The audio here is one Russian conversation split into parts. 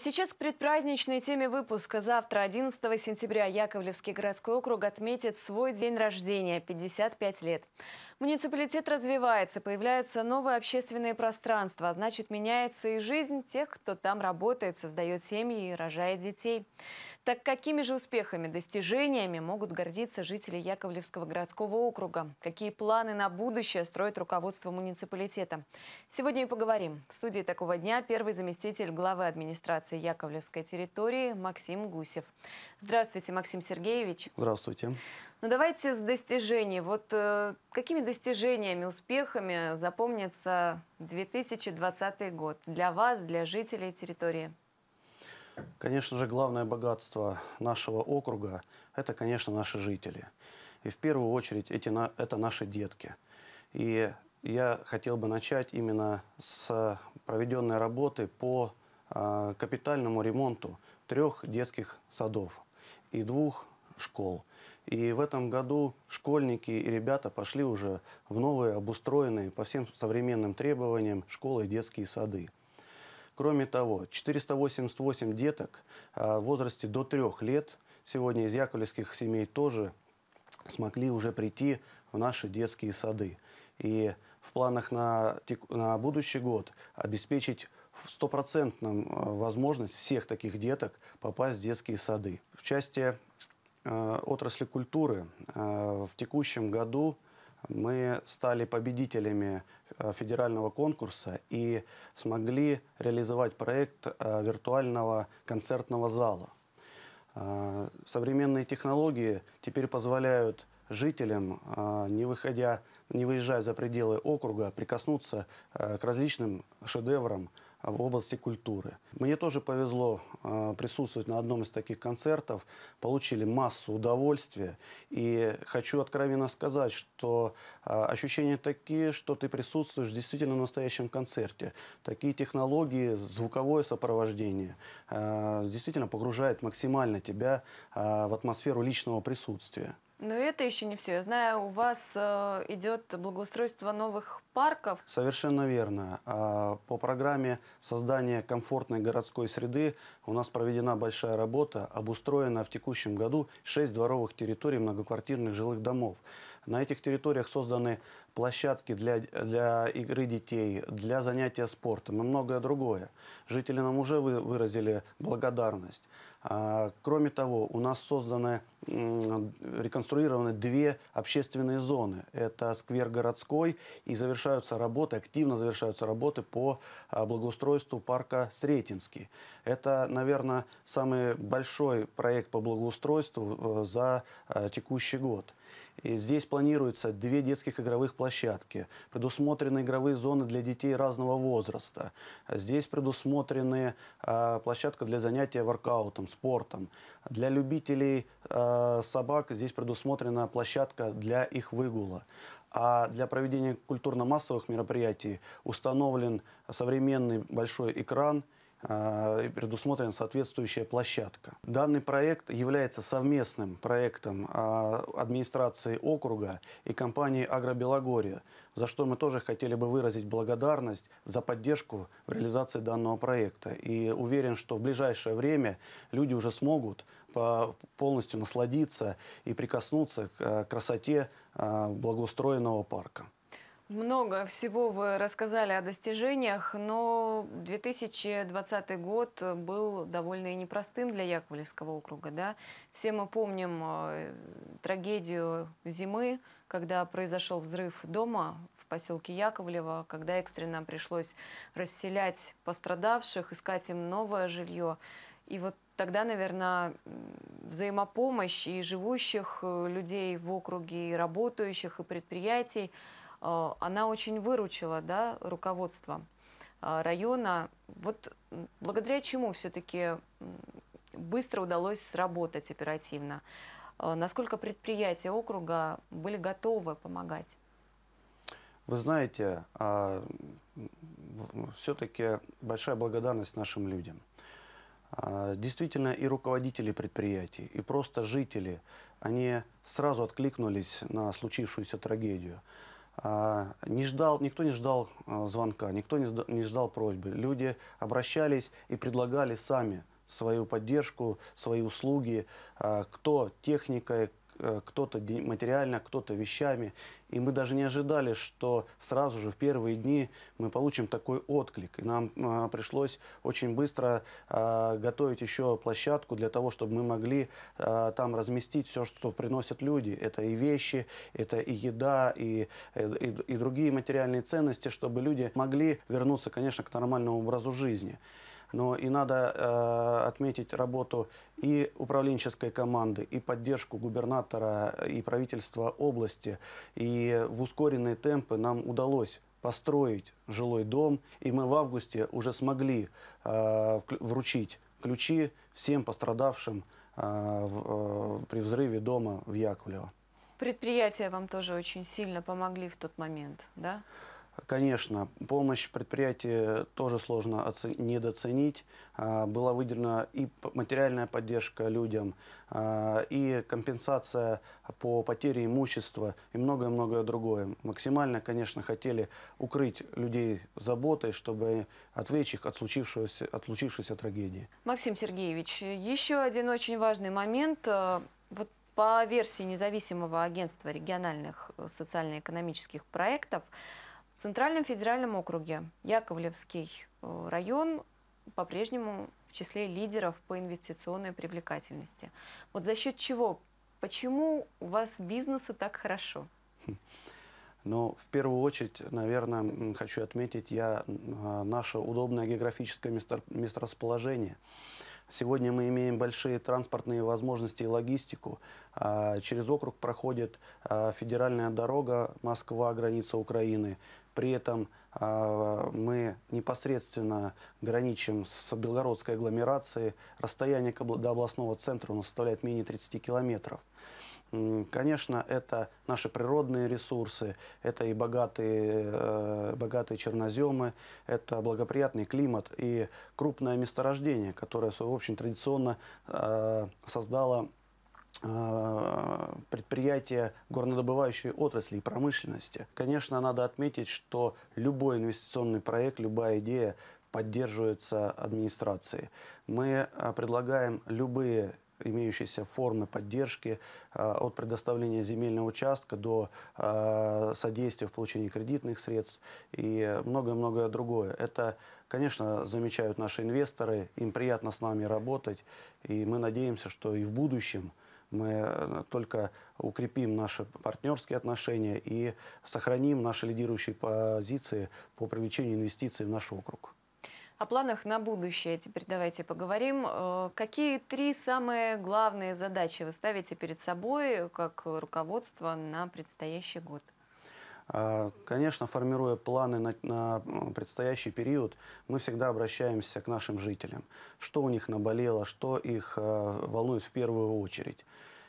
сейчас к предпраздничной теме выпуска. Завтра, 11 сентября, Яковлевский городской округ отметит свой день рождения – 55 лет. Муниципалитет развивается, появляются новые общественные пространства, а значит меняется и жизнь тех, кто там работает, создает семьи и рожает детей. Так какими же успехами, достижениями могут гордиться жители Яковлевского городского округа? Какие планы на будущее строит руководство муниципалитета? Сегодня и поговорим. В студии такого дня первый заместитель главы администрации Яковлевской территории Максим Гусев. Здравствуйте, Максим Сергеевич. Здравствуйте. Ну давайте с достижений. Вот э, какими достижениями, успехами запомнится 2020 год для вас, для жителей территории? Конечно же, главное богатство нашего округа – это, конечно, наши жители. И в первую очередь эти, это наши детки. И я хотел бы начать именно с проведенной работы по а, капитальному ремонту трех детских садов и двух школ. И в этом году школьники и ребята пошли уже в новые, обустроенные по всем современным требованиям школы и детские сады. Кроме того, 488 деток а, в возрасте до трех лет сегодня из яковлевских семей тоже смогли уже прийти в наши детские сады. И в планах на, на будущий год обеспечить стопроцентную а, возможность всех таких деток попасть в детские сады. В части э, отрасли культуры э, в текущем году мы стали победителями э, федерального конкурса и смогли реализовать проект э, виртуального концертного зала. Э, современные технологии теперь позволяют жителям, не выходя, не выезжая за пределы округа, прикоснуться к различным шедеврам а, в области культуры. Мне тоже повезло а, присутствовать на одном из таких концертов, получили массу удовольствия. И хочу откровенно сказать, что а, ощущения такие, что ты присутствуешь действительно в настоящем концерте. Такие технологии, звуковое сопровождение действительно погружает максимально тебя в атмосферу личного присутствия. Но это еще не все. Я знаю, у вас э, идет благоустройство новых парков. Совершенно верно. А, по программе создания комфортной городской среды у нас проведена большая работа, обустроена в текущем году 6 дворовых территорий многоквартирных жилых домов. На этих территориях созданы площадки для, для игры детей, для занятия спортом и многое другое. Жители нам уже выразили благодарность. А, кроме того, у нас созданы, реконструированы две общественные зоны. Это сквер городской и завершаются работы, активно завершаются работы по а, благоустройству парка Сретенский. Это наверное, самый большой проект по благоустройству э, за э, текущий год. И здесь планируется две детских игровых площадки, предусмотрены игровые зоны для детей разного возраста. Здесь предусмотрены э, площадка для занятия воркаутом, спортом. Для любителей э, собак здесь предусмотрена площадка для их выгула. А для проведения культурно-массовых мероприятий установлен современный большой экран – а, предусмотрена соответствующая площадка. Данный проект является совместным проектом а, администрации округа и компании «Агробелогория», за что мы тоже хотели бы выразить благодарность за поддержку в реализации данного проекта. И уверен, что в ближайшее время люди уже смогут полностью насладиться и прикоснуться к э, красоте а, благоустроенного парка. Много всего вы рассказали о достижениях, но 2020 год был довольно и непростым для Яковлевского округа. Да? Все мы помним э, трагедию зимы, когда произошел взрыв дома в поселке Яковлево, когда экстренно пришлось расселять пострадавших, искать им новое жилье. И вот тогда, наверное, взаимопомощь и живущих э, людей в округе, и работающих, и предприятий – Э, она очень выручила да, руководство э, района. Вот благодаря чему все-таки быстро удалось сработать оперативно? Э, насколько предприятия округа были готовы помогать? Вы знаете, а, все-таки большая благодарность нашим людям. А, действительно, и руководители предприятий, и просто жители, они сразу откликнулись на случившуюся трагедию. А, не ждал, никто не ждал а, звонка, никто не ждал просьбы. Люди обращались и предлагали сами свою поддержку, свои услуги, а, кто техникой, Э, кто-то материально, кто-то вещами. И мы даже не ожидали, что сразу же в первые дни мы получим такой отклик. И нам э, пришлось очень быстро э, готовить еще площадку для того, чтобы мы могли э, там разместить все, что приносят люди. Это и вещи, это и еда, и, э, и, и другие материальные ценности, чтобы люди могли вернуться, конечно, к нормальному образу жизни. Но и надо э, отметить работу и управленческой команды, и поддержку губернатора, и правительства области. И в ускоренные темпы нам удалось построить жилой дом, и мы в августе уже смогли э, вручить ключи всем пострадавшим э, в, э, при взрыве дома в Яковлево. Предприятия вам тоже очень сильно помогли в тот момент, да? Да. Конечно, помощь предприятия тоже сложно недооценить. А, была выделена и материальная поддержка людям, а, и компенсация по потере имущества, и многое-многое другое. Максимально, конечно, хотели укрыть людей заботой, чтобы отвлечь их от случившегося, от случившейся трагедии. Максим Сергеевич, еще один очень важный момент. Э, вот по версии независимого агентства региональных э, социально-экономических проектов – в Центральном федеральном округе Яковлевский э, район по-прежнему в числе лидеров по инвестиционной привлекательности. Вот за счет чего? Почему у вас бизнесу так хорошо? Но ну, в первую очередь, наверное, хочу отметить я а, наше удобное географическое месторасположение. Место Сегодня мы имеем большие транспортные возможности и логистику. А, через округ проходит а, федеральная дорога Москва, граница Украины. При этом а, мы непосредственно граничим с Белгородской агломерацией. Расстояние до областного центра у нас составляет менее 30 километров. Конечно, это наши природные ресурсы, это и богатые, э, богатые черноземы, это благоприятный климат и крупное месторождение, которое, в общем, традиционно э, создало э, предприятия горнодобывающей отрасли и промышленности. Конечно, надо отметить, что любой инвестиционный проект, любая идея поддерживается администрацией. Мы предлагаем любые имеющиеся формы поддержки э, от предоставления земельного участка до э, содействия в получении кредитных средств и многое-многое другое. Это, конечно, замечают наши инвесторы, им приятно с нами работать, и мы надеемся, что и в будущем мы э, только укрепим наши партнерские отношения и сохраним наши лидирующие позиции по привлечению инвестиций в наш округ. О планах на будущее теперь давайте поговорим. Э, какие три самые главные задачи вы ставите перед собой э, как руководство на предстоящий год? А, конечно, формируя планы на, на предстоящий период, мы всегда обращаемся к нашим жителям. Что у них наболело, что их э, волнует в первую очередь.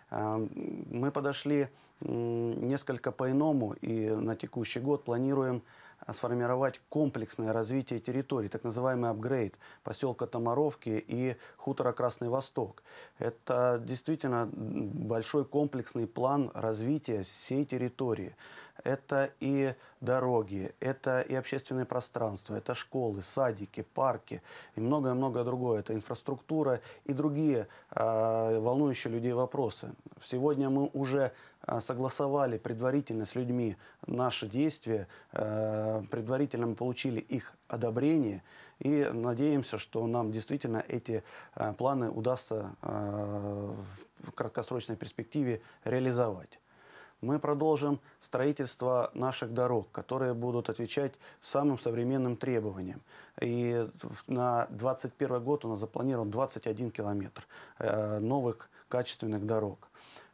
Эм, мы подошли несколько по-иному и на текущий год планируем а, сформировать комплексное развитие территории, так называемый апгрейд поселка Тамаровки и хутора Красный Восток. Это действительно большой комплексный план развития всей территории это и дороги, это и общественные пространства, это школы, садики, парки и многое-многое другое. Это инфраструктура и другие э, волнующие людей вопросы. Сегодня мы уже а, согласовали предварительно с людьми наши действия, а, предварительно мы получили их одобрение и надеемся, что нам действительно эти планы удастся в краткосрочной перспективе реализовать мы продолжим строительство наших дорог, которые будут отвечать самым современным требованиям. И на 2021 год у нас запланирован 21 километр э, новых качественных дорог.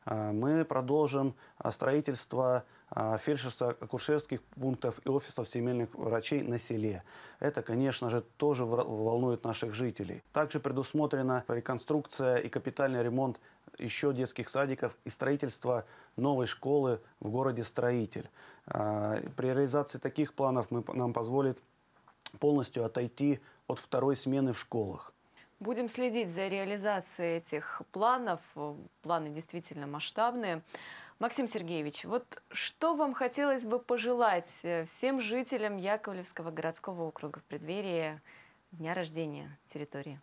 Э, мы продолжим э, строительство фельдшерско-акушерских пунктов и офисов семейных врачей на селе. Это, конечно же, тоже волнует наших жителей. Также предусмотрена реконструкция и капитальный ремонт еще детских садиков и строительство новой школы в городе Строитель. А, при реализации таких планов мы, нам позволит полностью отойти от второй смены в школах. Будем следить за реализацией этих планов. Планы действительно масштабные. Максим Сергеевич, вот что вам хотелось бы пожелать э, всем жителям Яковлевского городского округа в преддверии дня рождения территории?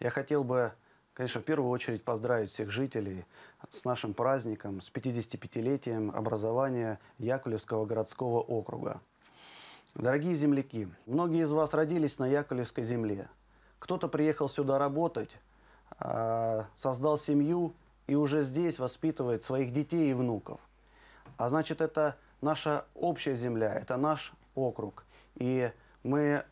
Я хотел бы Конечно, в первую очередь поздравить всех жителей с нашим праздником, с 55-летием образования Яковлевского городского округа. Дорогие земляки, многие из вас родились на Яковлевской земле. Кто-то приехал сюда работать, а, создал семью и уже здесь воспитывает своих детей и внуков. А значит, это наша общая земля, это наш округ. И мы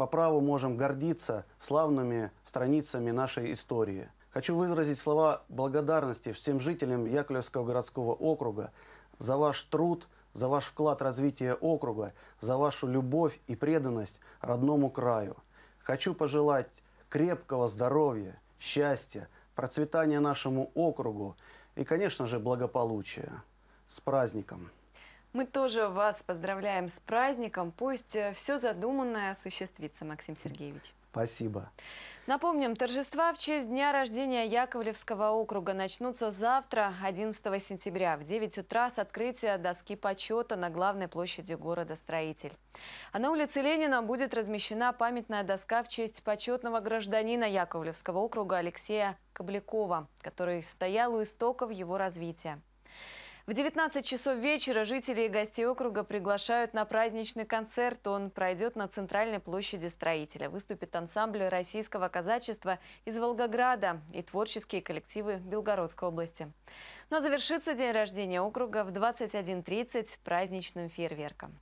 по праву можем гордиться славными страницами нашей истории. Хочу выразить слова благодарности всем жителям Яковлевского городского округа за ваш труд, за ваш вклад в развитие округа, за вашу любовь и преданность родному краю. Хочу пожелать крепкого здоровья, счастья, процветания нашему округу и, конечно же, благополучия. С праздником! Мы тоже вас поздравляем с праздником. Пусть э, все задуманное осуществится, Максим Сергеевич. Спасибо. Напомним, торжества в честь дня рождения Яковлевского округа начнутся завтра, 11 сентября, в 9 утра с открытия доски почета на главной площади города Строитель. А на улице Ленина будет размещена памятная доска в честь почетного гражданина Яковлевского округа Алексея Коблякова, который стоял у истоков его развития. В 19 часов вечера жители и гости округа приглашают на праздничный концерт. Он пройдет на центральной площади строителя. Выступит ансамбль российского казачества из Волгограда и творческие коллективы Белгородской области. Но завершится день рождения округа в 21.30 праздничным фейерверком.